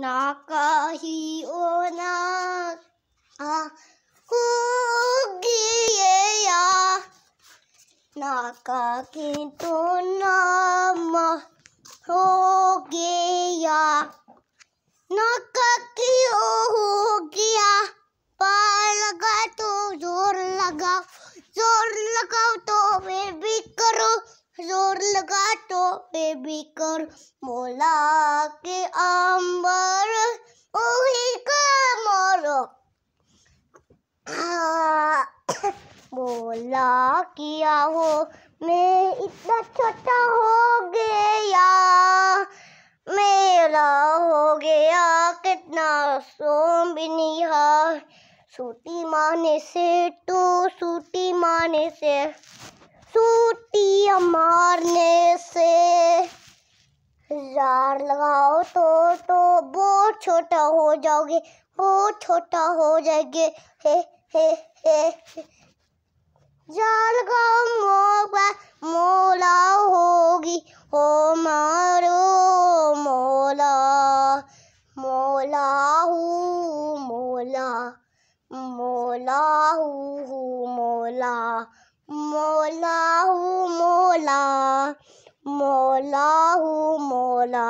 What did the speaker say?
ना कही ओ ना होगिया ना कहे तो नाम हो गया ना ककी ओ हो गया पार लगा तो जोर लगाओ जोर लगाओ तो फिर भी लगा तो बेबी कर मोला के अंबर ओही का मोरो बोला किया हो मैं इतना छोटा हो गया मेरा हो गया कितना सोम भी नहीं सूटी माने से तू सूटी माने से सूटिया मारने से जार लगाओ तो तो बहुत छोटा हो जाओगे बहुत छोटा हो जाएंगे हे हे हे जार लगाओ मोगा मोला होगी हो मारो मोला मोला हूँ मोला मोला हूँ मोला Mo Mola hu mo la hu la.